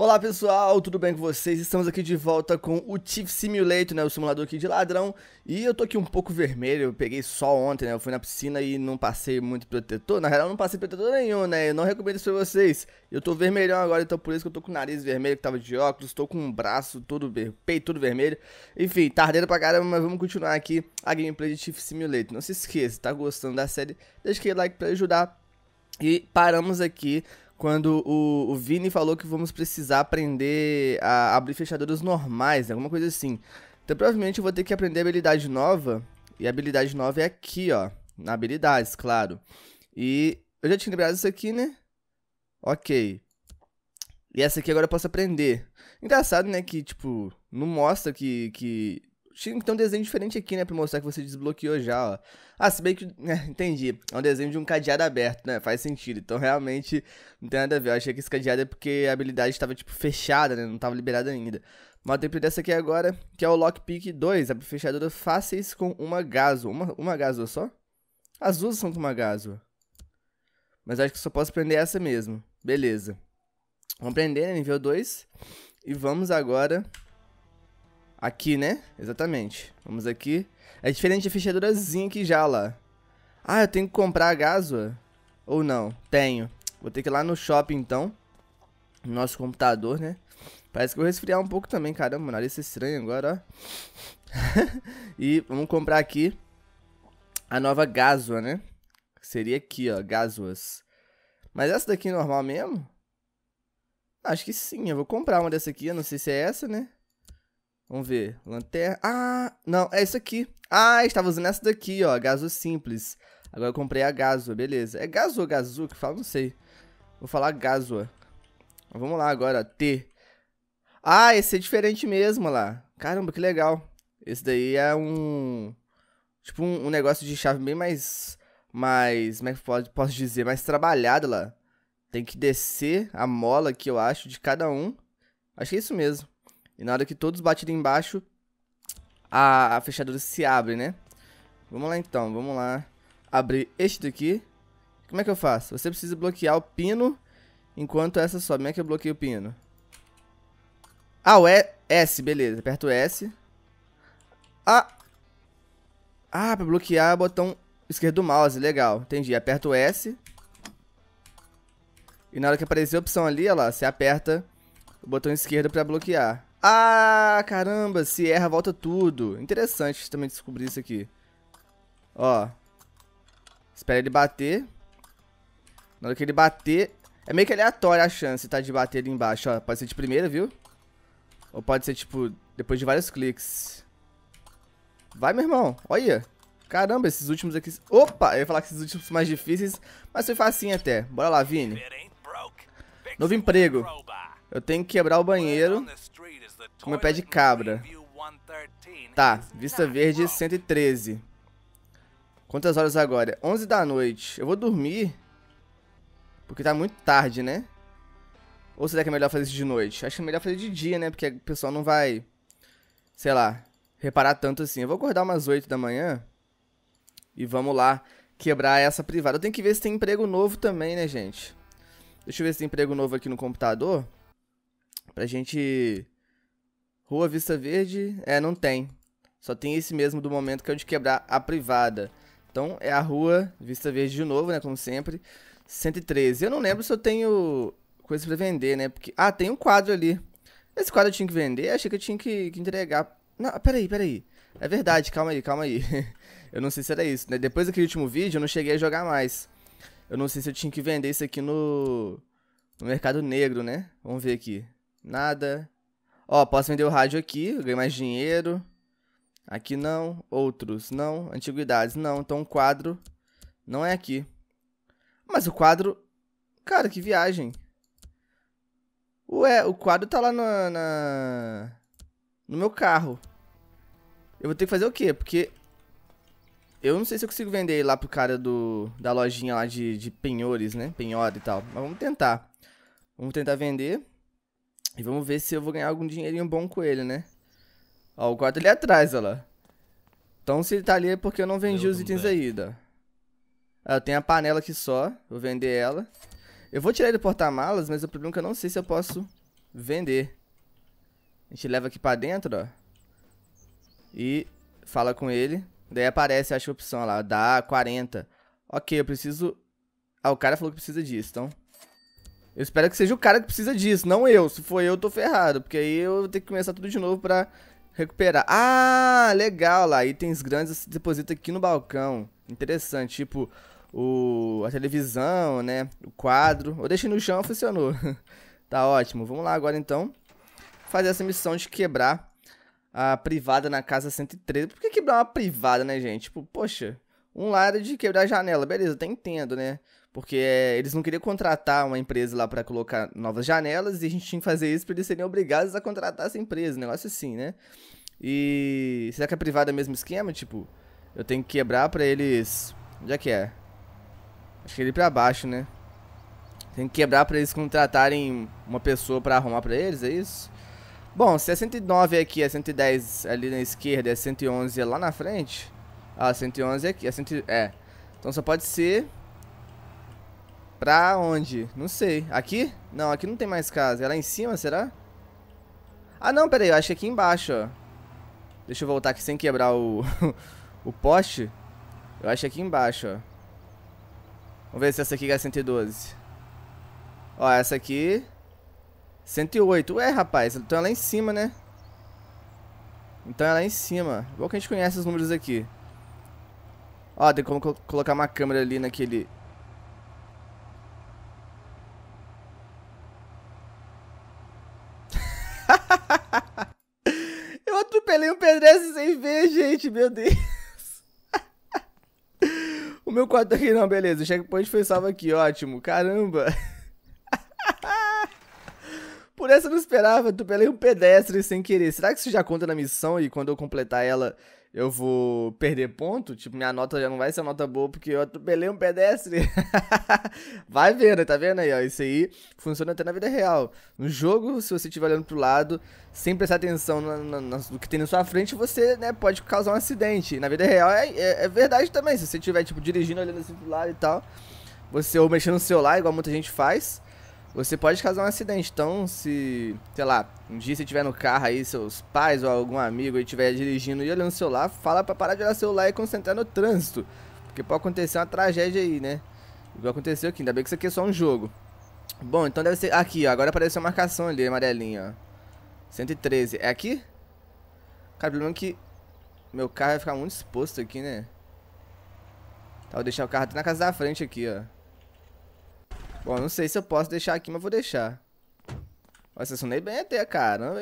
Olá pessoal, tudo bem com vocês? Estamos aqui de volta com o Thief Simulator, né, o simulador aqui de ladrão E eu tô aqui um pouco vermelho, eu peguei só ontem, né, eu fui na piscina e não passei muito protetor Na real não passei protetor nenhum, né, eu não recomendo isso pra vocês Eu tô vermelhão agora, então por isso que eu tô com o nariz vermelho, que tava de óculos Tô com o braço todo vermelho, peito todo vermelho Enfim, tardeira pra caramba, mas vamos continuar aqui a gameplay de Thief Simulator Não se esqueça, tá gostando da série? Deixa aquele like pra ajudar E paramos aqui quando o, o Vini falou que vamos precisar aprender a abrir fechaduras normais, né? alguma coisa assim. Então provavelmente eu vou ter que aprender habilidade nova, e a habilidade nova é aqui, ó, na habilidades, claro. E eu já tinha liberado isso aqui, né? Ok. E essa aqui agora eu posso aprender. Engraçado, né, que tipo, não mostra que, que tinha que ter um desenho diferente aqui, né? Pra mostrar que você desbloqueou já, ó. Ah, se bem que. Né, entendi. É um desenho de um cadeado aberto, né? Faz sentido. Então realmente não tem nada a ver. Eu achei que esse cadeado é porque a habilidade estava, tipo, fechada, né? Não tava liberada ainda. Uma tempo dessa aqui agora, que é o Lockpick 2, abre fechadura fáceis com uma gaso. Uma, uma gaso só? As duas são com uma gaso. Mas acho que só posso prender essa mesmo. Beleza. Vamos prender, né? Nível 2. E vamos agora Aqui, né? Exatamente. Vamos aqui. É diferente a fechadurazinha aqui já, lá. Ah, eu tenho que comprar a Gasua? Ou não? Tenho. Vou ter que ir lá no shopping, então. No nosso computador, né? Parece que vou resfriar um pouco também, caramba. Meu nariz tá estranho agora, ó. e vamos comprar aqui a nova Gasua, né? Seria aqui, ó. Gasuas. Mas essa daqui é normal mesmo? Acho que sim. Eu vou comprar uma dessa aqui. Eu não sei se é essa, né? Vamos ver. Lanterna. Ah, não, é isso aqui. Ah, estava usando essa daqui, ó. Gaso simples. Agora eu comprei a gaso, beleza. É gaso ou gazu que fala? Não sei. Vou falar gaso. Vamos lá agora, T. Ah, esse é diferente mesmo lá. Caramba, que legal. Esse daí é um... Tipo um, um negócio de chave bem mais... Mais... Como é que pode, posso dizer? Mais trabalhado lá. Tem que descer a mola que eu acho de cada um. Acho que é isso mesmo. E na hora que todos batirem embaixo, a, a fechadura se abre, né? Vamos lá então, vamos lá. Abrir este daqui. Como é que eu faço? Você precisa bloquear o pino enquanto essa sobe. Como é que eu bloqueio o pino? Ah, o e S, beleza. Aperta o S. Ah! Ah, pra bloquear o botão esquerdo do mouse, legal. Entendi. Aperta o S. E na hora que aparecer a opção ali, ó lá, você aperta o botão esquerdo pra bloquear. Ah, caramba, se erra, volta tudo. Interessante também descobrir isso aqui. Ó. Espera ele bater. Na hora que ele bater... É meio que aleatório a chance, tá, de bater ali embaixo, ó. Pode ser de primeira, viu? Ou pode ser, tipo, depois de vários cliques. Vai, meu irmão. Olha. Caramba, esses últimos aqui... Opa! Eu ia falar que esses últimos mais difíceis, mas foi facinho até. Bora lá, Vini. Novo emprego. Eu tenho que quebrar o banheiro meu é pé de cabra. Tá, Vista Verde 113. Quantas horas agora? 11 da noite. Eu vou dormir. Porque tá muito tarde, né? Ou será que é melhor fazer isso de noite? Acho que é melhor fazer de dia, né? Porque o pessoal não vai, sei lá, reparar tanto assim. Eu vou acordar umas 8 da manhã. E vamos lá quebrar essa privada. Eu tenho que ver se tem emprego novo também, né, gente? Deixa eu ver se tem emprego novo aqui no computador. Pra gente Rua Vista Verde, é, não tem. Só tem esse mesmo do momento que é onde de quebrar a privada. Então é a rua Vista Verde de novo, né, como sempre. 113. Eu não lembro se eu tenho coisa para vender, né? Porque ah, tem um quadro ali. Esse quadro eu tinha que vender, achei que eu tinha que, que entregar. Não, peraí, peraí. É verdade, calma aí, calma aí. eu não sei se era isso, né? Depois daquele último vídeo eu não cheguei a jogar mais. Eu não sei se eu tinha que vender isso aqui no no mercado negro, né? Vamos ver aqui. Nada. Ó, posso vender o rádio aqui, ganho mais dinheiro. Aqui não, outros não, antiguidades não, então o quadro não é aqui. Mas o quadro. Cara, que viagem. Ué, o quadro tá lá na, na... no meu carro. Eu vou ter que fazer o quê? Porque eu não sei se eu consigo vender lá pro cara do da lojinha lá de, de penhores, né? Penhora e tal. Mas vamos tentar. Vamos tentar vender. E vamos ver se eu vou ganhar algum dinheirinho bom com ele, né? Ó, o 4 ali atrás, olha lá. Então se ele tá ali é porque eu não vendi eu os itens bem. ainda. Ah, eu tenho a panela aqui só, vou vender ela. Eu vou tirar ele do porta-malas, mas o problema é que eu não sei se eu posso vender. A gente leva aqui pra dentro, ó. E fala com ele. Daí aparece, acho, a opção lá, dá 40. Ok, eu preciso... Ah, o cara falou que precisa disso, então... Eu espero que seja o cara que precisa disso, não eu. Se for eu, eu tô ferrado, porque aí eu vou ter que começar tudo de novo pra recuperar. Ah, legal lá, itens grandes se assim, deposita aqui no balcão. Interessante, tipo o a televisão, né, o quadro. Eu deixei no chão, funcionou. tá ótimo. Vamos lá agora então fazer essa missão de quebrar a privada na casa 113. Por que quebrar uma privada, né, gente? Tipo, poxa, um lado é de quebrar a janela, beleza, até entendo, né? Porque é, eles não queriam contratar uma empresa lá para colocar novas janelas e a gente tinha que fazer isso para eles serem obrigados a contratar essa empresa, um negócio assim, né? E será que a é privada é o mesmo esquema? Tipo, eu tenho que quebrar para eles. Onde é que é? Acho que ele é para baixo, né? Tem que quebrar para eles contratarem uma pessoa para arrumar para eles, é isso? Bom, se é 109 aqui, é 110 ali na esquerda, é 111 lá na frente. Ah, 111 aqui, é 100, é. Então só pode ser Pra onde? Não sei. Aqui? Não, aqui não tem mais casa. É lá em cima, será? Ah, não, pera aí. Eu acho que aqui embaixo, ó. Deixa eu voltar aqui sem quebrar o, o poste. Eu acho que aqui embaixo, ó. Vamos ver se essa aqui é 112. Ó, essa aqui... 108. Ué, rapaz. Então é lá em cima, né? Então é lá em cima. Bom que a gente conhece os números aqui. Ó, tem como colocar uma câmera ali naquele... meu Deus. o meu quarto tá aqui não, beleza. O checkpoint foi salvo aqui, ótimo. Caramba. Por essa eu não esperava, tu tupelei um pedestre sem querer. Será que isso já conta na missão e quando eu completar ela eu vou perder ponto, tipo, minha nota já não vai ser uma nota boa porque eu atropelei um pedestre. vai vendo, tá vendo aí, ó? Isso aí funciona até na vida real. No jogo, se você estiver olhando pro lado, sem prestar atenção no, no, no, que tem na sua frente, você, né, pode causar um acidente. Na vida real é, é, é verdade também. Se você estiver, tipo, dirigindo, olhando assim pro lado e tal, você ou mexendo no celular, igual muita gente faz, você pode causar um acidente. Então, se, sei lá, um dia você estiver no carro aí, seus pais ou algum amigo estiver dirigindo e olhando o celular, fala para parar de olhar o celular e concentrar no trânsito. Porque pode acontecer uma tragédia aí, né? Igual aconteceu aqui, ainda bem que isso aqui é só um jogo. Bom, então deve ser. Aqui, ó, agora apareceu a marcação ali, amarelinha, ó. 113. É aqui? Cara, problema é que meu carro vai ficar muito exposto aqui, né? Tá, vou deixar o carro até na casa da frente aqui, ó. Bom, não sei se eu posso deixar aqui, mas vou deixar. Ó, estacionei bem até, caramba.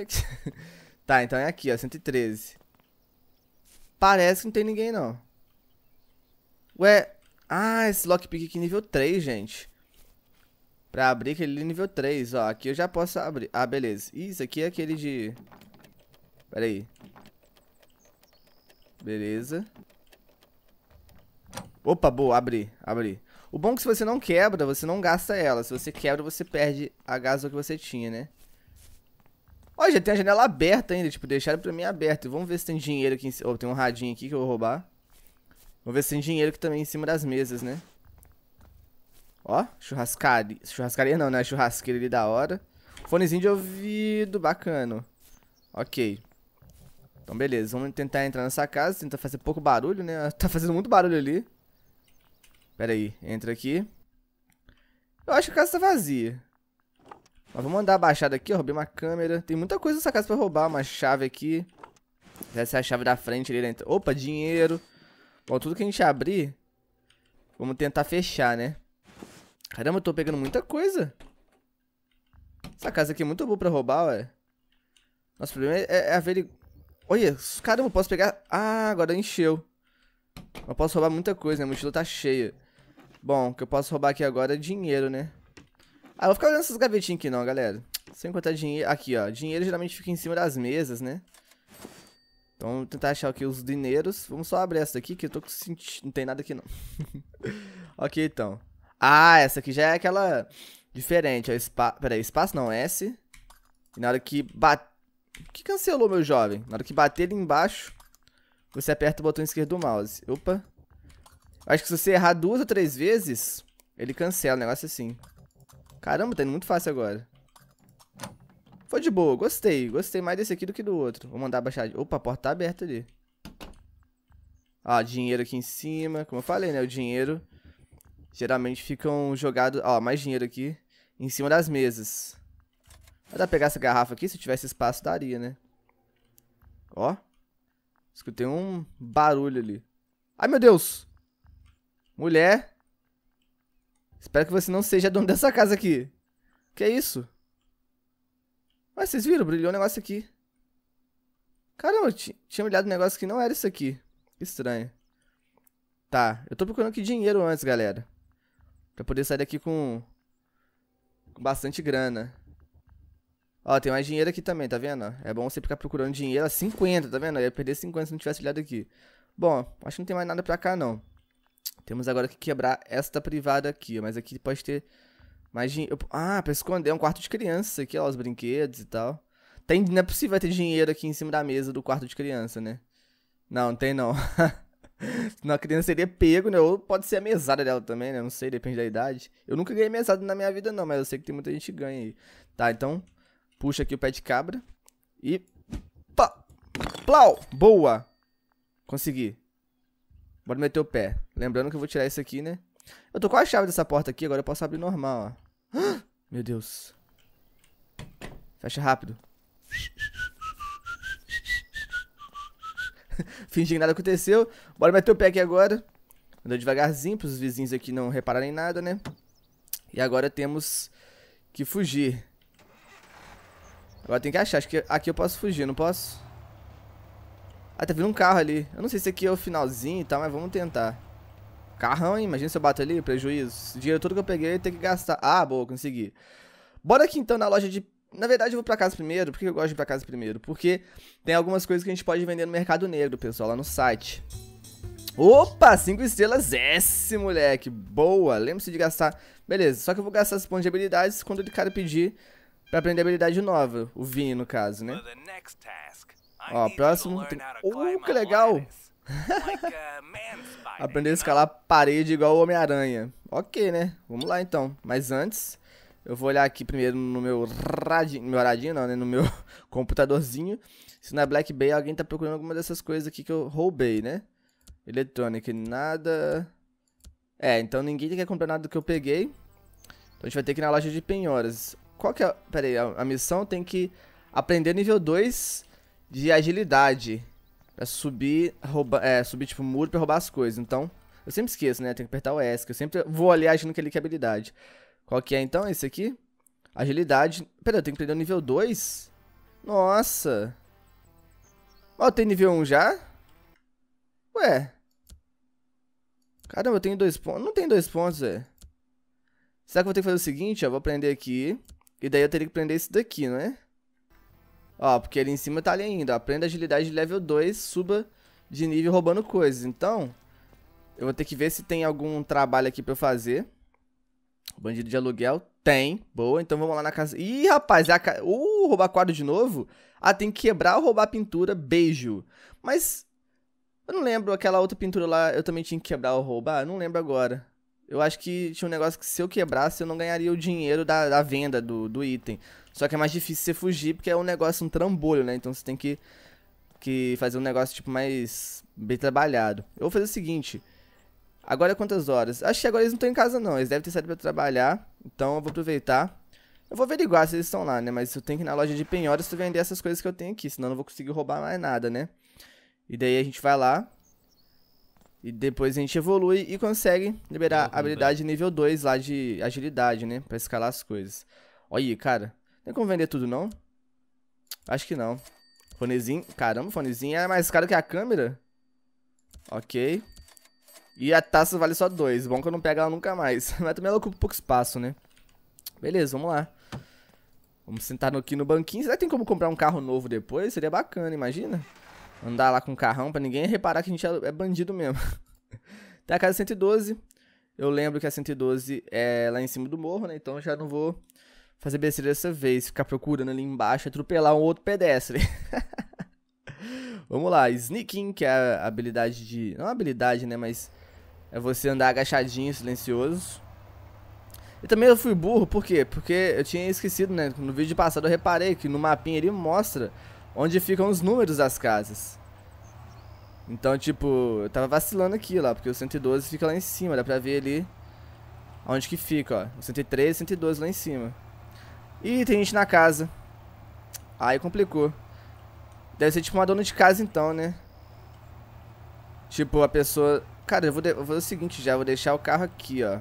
tá, então é aqui, ó, 113. Parece que não tem ninguém, não. Ué, ah, esse lockpick aqui nível 3, gente. Pra abrir aquele nível 3, ó. Aqui eu já posso abrir. Ah, beleza. Isso aqui é aquele de... Pera aí. Beleza. Opa, boa, abri, abri. O bom é que se você não quebra, você não gasta ela. Se você quebra, você perde a gasa que você tinha, né? Olha, já tem a janela aberta ainda, tipo, deixaram pra mim aberta. Vamos ver se tem dinheiro aqui em cima. Oh, tem um radinho aqui que eu vou roubar. Vamos ver se tem dinheiro aqui também em cima das mesas, né? Ó, churrascaria. Churrascaria não, né? Churrasqueira ali da hora. Fonezinho de ouvido, bacana. Ok. Então, beleza. Vamos tentar entrar nessa casa, tentar fazer pouco barulho, né? Tá fazendo muito barulho ali. Pera aí, entra aqui. Eu acho que a casa tá vazia. Mas vamos andar abaixado aqui, ó, roubei uma câmera. Tem muita coisa nessa casa pra roubar, uma chave aqui. Essa é a chave da frente ali dentro. Né? Opa, dinheiro. Bom, tudo que a gente abrir, vamos tentar fechar, né? Caramba, eu tô pegando muita coisa. Essa casa aqui é muito boa pra roubar, ué. Nosso problema é, é, é averiguar... Olha, caramba, eu posso pegar... Ah, agora encheu. Eu posso roubar muita coisa, né? A mochila tá cheia. Bom, o que eu posso roubar aqui agora é dinheiro, né? Ah, eu vou ficar olhando essas gavetinhas aqui não, galera. Sem contar dinheiro. Aqui, ó. Dinheiro geralmente fica em cima das mesas, né? Então, vou tentar achar aqui os dinheiros. Vamos só abrir essa daqui, que eu tô sentido. Não tem nada aqui, não. ok, então. Ah, essa aqui já é aquela diferente. É spa... Peraí, espaço não, S. E na hora que bater... que cancelou, meu jovem? Na hora que bater ali embaixo, você aperta o botão esquerdo do mouse. Opa. Acho que se você errar duas ou três vezes, ele cancela, o negócio assim. Caramba, tá indo muito fácil agora. Foi de boa, gostei. Gostei mais desse aqui do que do outro. Vou mandar baixar... Opa, a porta tá aberta ali. Ó, dinheiro aqui em cima. Como eu falei, né? O dinheiro... Geralmente ficam jogados... Ó, mais dinheiro aqui. Em cima das mesas. Vai dar pra pegar essa garrafa aqui? Se tivesse espaço, daria, né? Ó. Escutei um barulho ali. Ai, meu Deus! Mulher. Espero que você não seja dono dessa casa aqui. Que é isso? Mas vocês viram? Brilhou um negócio aqui. Caramba, tinha olhado um negócio que não era isso aqui. Que estranho. Tá, eu tô procurando aqui dinheiro antes, galera. Pra poder sair daqui com... Com bastante grana. Ó, tem mais dinheiro aqui também, tá vendo? É bom você ficar procurando dinheiro a 50, tá vendo? Eu ia perder 50 se não tivesse olhado aqui. Bom, acho que não tem mais nada pra cá, não. Temos agora que quebrar esta privada aqui, mas aqui pode ter mais dinheiro. Ah, pra esconder, é um quarto de criança aqui, ó, os brinquedos e tal. Tem, não é possível ter dinheiro aqui em cima da mesa do quarto de criança, né? Não, não tem não. Senão a criança seria pego, né? Ou pode ser a mesada dela também, né? Não sei, depende da idade. Eu nunca ganhei mesada na minha vida, não, mas eu sei que tem muita gente que ganha aí. Tá, então, puxa aqui o pé de cabra. E. Pá! Plau! Boa! Consegui. Bora meter o pé. Lembrando que eu vou tirar isso aqui, né? Eu tô com a chave dessa porta aqui, agora eu posso abrir normal, ó. Meu Deus. Fecha rápido. Fingi que nada aconteceu. Bora meter o pé aqui agora. Andou devagarzinho pros vizinhos aqui não repararem nada, né? E agora temos que fugir. Agora tem que achar. Acho que aqui eu posso fugir, não posso? Ah, tá vindo um carro ali. Eu não sei se aqui é o finalzinho e tal, mas vamos tentar. Carrão, hein? Imagina se eu bato ali, prejuízo. O dinheiro todo que eu peguei eu que gastar. Ah, boa, consegui. Bora aqui então na loja de... Na verdade eu vou pra casa primeiro. Por que eu gosto de ir pra casa primeiro? Porque tem algumas coisas que a gente pode vender no mercado negro, pessoal, lá no site. Opa, 5 estrelas S, moleque. Boa, lembre-se de gastar. Beleza, só que eu vou gastar as pontos de habilidades quando o cara pedir pra aprender habilidade nova. O vinho, no caso, né? Para the next Ó, próximo tem... que legal! Aprender a escalar parede igual o Homem-Aranha. Ok, né? Vamos lá então. Mas antes, eu vou olhar aqui primeiro no meu radinho, meu radinho não, né? No meu computadorzinho. Se na é Black Bay alguém tá procurando alguma dessas coisas aqui que eu roubei, né? Eletrônica, nada... É, então ninguém quer comprar nada do que eu peguei. Então a gente vai ter que ir na loja de penhoras. Qual que é... Pera aí, a, a missão tem que aprender nível 2 de agilidade. Pra subir, rouba, é, subir tipo muro pra roubar as coisas. Então, eu sempre esqueço, né? Tem que apertar o S, que eu sempre vou ali agindo que ele quer é habilidade. Qual que é então esse aqui? Agilidade. Pera, eu tenho que prender o nível 2? Nossa. Ó, tem nível 1 já? Ué. Caramba, eu tenho dois pontos. Não tem dois pontos, velho. Será que eu vou ter que fazer o seguinte, ó? Vou prender aqui. E daí eu teria que prender esse daqui, não é? Ó, porque ali em cima tá ali ainda. Aprenda agilidade level 2, suba de nível roubando coisas. Então, eu vou ter que ver se tem algum trabalho aqui pra eu fazer. Bandido de aluguel. Tem. Boa, então vamos lá na casa. Ih, rapaz, é a casa... Uh, roubar quadro de novo? Ah, tem que quebrar ou roubar pintura. Beijo. Mas, eu não lembro, aquela outra pintura lá, eu também tinha que quebrar ou roubar. Eu não lembro agora. Eu acho que tinha um negócio que se eu quebrasse, eu não ganharia o dinheiro da, da venda do, do item. Só que é mais difícil você fugir, porque é um negócio, um trambolho, né? Então você tem que, que fazer um negócio, tipo, mais bem trabalhado. Eu vou fazer o seguinte. Agora é quantas horas? Acho que agora eles não estão em casa, não. Eles devem ter saído pra trabalhar. Então eu vou aproveitar. Eu vou averiguar se eles estão lá, né? Mas eu tenho que ir na loja de penhoras pra vender essas coisas que eu tenho aqui. Senão eu não vou conseguir roubar mais nada, né? E daí a gente vai lá. E depois a gente evolui e consegue liberar a habilidade nível 2 lá de agilidade, né? Pra escalar as coisas. Olha aí, cara. Tem como vender tudo, não? Acho que não. Fonezinho. Caramba, fonezinho é mais caro que a câmera. Ok. E a taça vale só dois. Bom que eu não pego ela nunca mais. Mas também ela ocupa pouco espaço, né? Beleza, vamos lá. Vamos sentar aqui no banquinho. Será que tem como comprar um carro novo depois? Seria bacana, imagina andar lá com o carrão pra ninguém reparar que a gente é, é bandido mesmo. tá a casa 112. Eu lembro que a 112 é lá em cima do morro, né? Então já não vou fazer besteira dessa vez, ficar procurando ali embaixo, atropelar um outro pedestre. Vamos lá, sneaking, que é a habilidade de. Não é habilidade, né? Mas é você andar agachadinho, silencioso. E também eu fui burro, por quê? Porque eu tinha esquecido, né? No vídeo passado eu reparei que no mapinha ele mostra onde ficam os números das casas. Então, tipo, eu tava vacilando aqui lá, porque o 112 fica lá em cima, dá pra ver ali onde que fica, ó. O 103 e 112 lá em cima. E tem gente na casa. Aí complicou. Deve ser tipo uma dona de casa então, né? Tipo, a pessoa... Cara, eu vou, de... eu vou fazer o seguinte já, vou deixar o carro aqui, ó.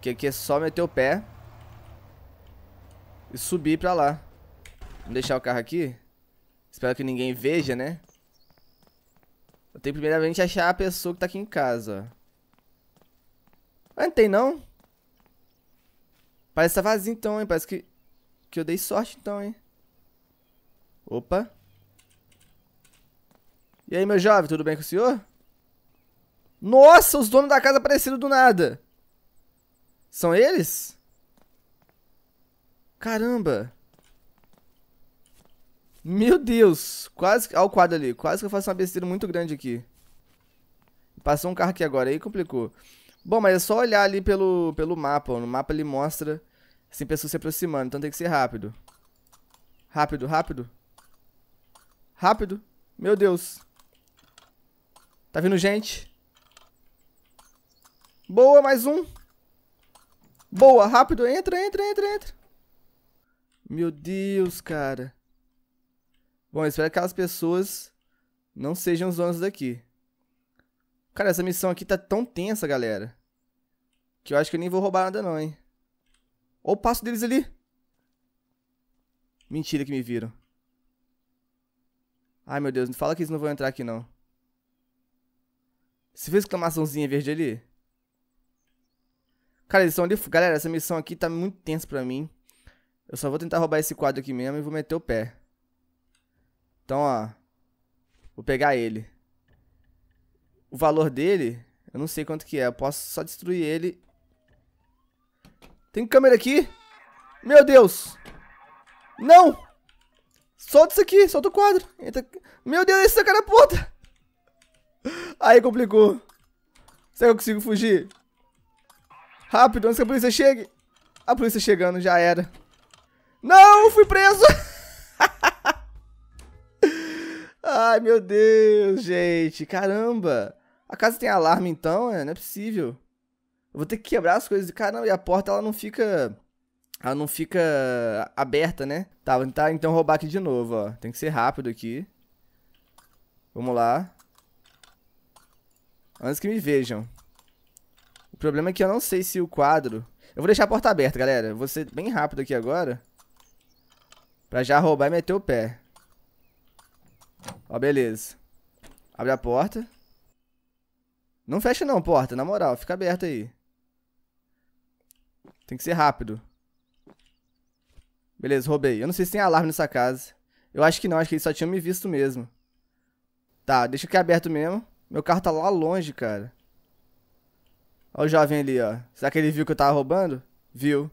Que aqui é só meter o pé. E subir pra lá. Vamos deixar o carro aqui. Espero que ninguém veja, né? Eu tenho primeiramente achar a pessoa que tá aqui em casa, ó. Ah, não tem não? Parece que tá vazio então, hein? Parece que, que eu dei sorte então, hein? Opa. E aí, meu jovem, tudo bem com o senhor? Nossa, os donos da casa apareceram do nada. São eles? Caramba. Meu Deus, quase... Olha o quadro ali, quase que eu faço uma besteira muito grande aqui. Passou um carro aqui agora, aí complicou. Bom, mas é só olhar ali pelo, pelo mapa, ó. no mapa ele mostra, assim, pessoas se aproximando, então tem que ser rápido. Rápido, rápido. Rápido. Meu Deus. Tá vindo gente. Boa, mais um. Boa, rápido. Entra, entra, entra, entra. Meu Deus, cara. Bom, eu espero que aquelas pessoas não sejam os donos daqui. Cara, essa missão aqui tá tão tensa, galera. Que eu acho que eu nem vou roubar nada não, hein. Olha o passo deles ali. Mentira que me viram. Ai, meu Deus, não fala que eles não vão entrar aqui, não. Você fez exclamaçãozinha verde ali? Cara, eles estão ali... Galera, essa missão aqui tá muito tensa pra mim. Eu só vou tentar roubar esse quadro aqui mesmo e vou meter o pé. Então, ó. Vou pegar ele. O valor dele, eu não sei quanto que é. Eu posso só destruir ele. Tem câmera aqui? Meu Deus! Não! Solta isso aqui, solta o quadro. Entra... Meu Deus, esse é cara é puta! Aí complicou. Será que eu consigo fugir? Rápido, antes que a polícia chegue. A polícia chegando, já era. Não, fui preso! Ai, meu Deus, gente. Caramba. A casa tem alarme então? É, não é possível. Eu vou ter que quebrar as coisas. Caramba, e a porta ela não fica. Ela não fica aberta, né? Tá, vou tentar então roubar aqui de novo, ó. Tem que ser rápido aqui. Vamos lá. Antes que me vejam. O problema é que eu não sei se o quadro... Eu vou deixar a porta aberta, galera. Vou ser bem rápido aqui agora. Pra já roubar e meter o pé. Ó, beleza. Abre a porta. Não fecha não, porta, na moral. Fica aberta aí. Tem que ser rápido. Beleza, roubei. Eu não sei se tem alarme nessa casa. Eu acho que não, acho que eles só tinham me visto mesmo. Tá, deixa aqui aberto mesmo. Meu carro tá lá longe, cara. Ó o jovem ali, ó. Será que ele viu que eu tava roubando? Viu.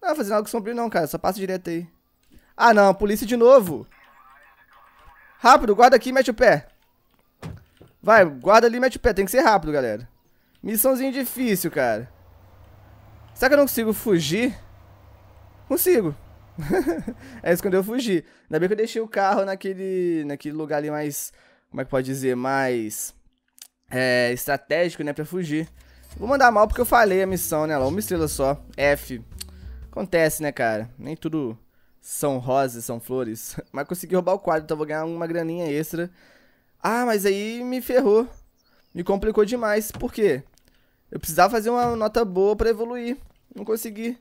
Não, fazendo algo sombrio não, cara. Só passa direto aí. Ah, não. Polícia de novo. Rápido, guarda aqui e mete o pé. Vai, guarda ali e mete o pé. Tem que ser rápido, galera. Missãozinho difícil, cara. Será que eu não consigo fugir? Consigo. é isso quando eu fugi. Ainda bem que eu deixei o carro naquele, naquele lugar ali mais... Como é que pode dizer? Mais... É, estratégico, né? Pra fugir. Vou mandar mal porque eu falei a missão, né? uma estrela só. F. Acontece, né, cara? Nem tudo são rosas, são flores. Mas consegui roubar o quadro, então vou ganhar uma graninha extra. Ah, mas aí me ferrou. Me complicou demais. Por quê? Eu precisava fazer uma nota boa para evoluir. Não consegui.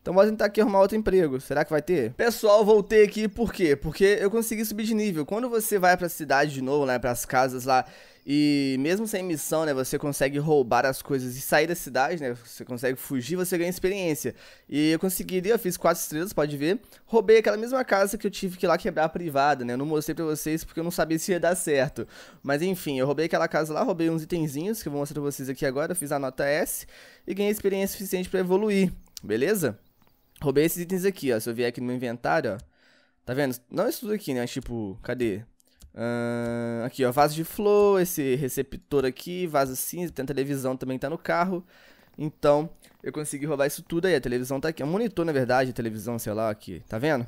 Então vou tentar aqui arrumar outro emprego. Será que vai ter? Pessoal, voltei aqui por quê? Porque eu consegui subir de nível. Quando você vai pra cidade de novo, né, pras casas lá e mesmo sem missão, né, você consegue roubar as coisas e sair da cidade, né? Você consegue fugir, você ganha experiência. E eu consegui, eu fiz quatro estrelas, pode ver. Roubei aquela mesma casa que eu tive que ir lá quebrar a privada, né? Eu não mostrei pra vocês porque eu não sabia se ia dar certo. Mas enfim, eu roubei aquela casa lá, roubei uns itenzinhos que eu vou mostrar pra vocês aqui agora, eu fiz a nota S e ganhei experiência suficiente para evoluir, beleza? Roubei esses itens aqui, ó. Se eu vier aqui no meu inventário, ó. Tá vendo? Não é isso tudo aqui, né? Tipo, cadê? Uh, aqui, ó, vaso de flor, esse receptor aqui, vaso cinza, tem a televisão também tá no carro. Então, eu consegui roubar isso tudo aí, a televisão tá aqui. É um monitor, na verdade, a televisão, sei lá, aqui, tá vendo?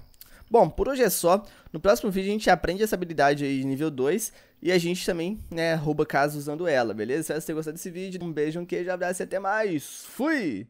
Bom, por hoje é só. No próximo vídeo a gente aprende essa habilidade aí de nível 2 e a gente também, né, rouba casos usando ela, beleza? Espero que você tenha gostado desse vídeo. Um beijo, um queijo, um abraço e até mais. Fui!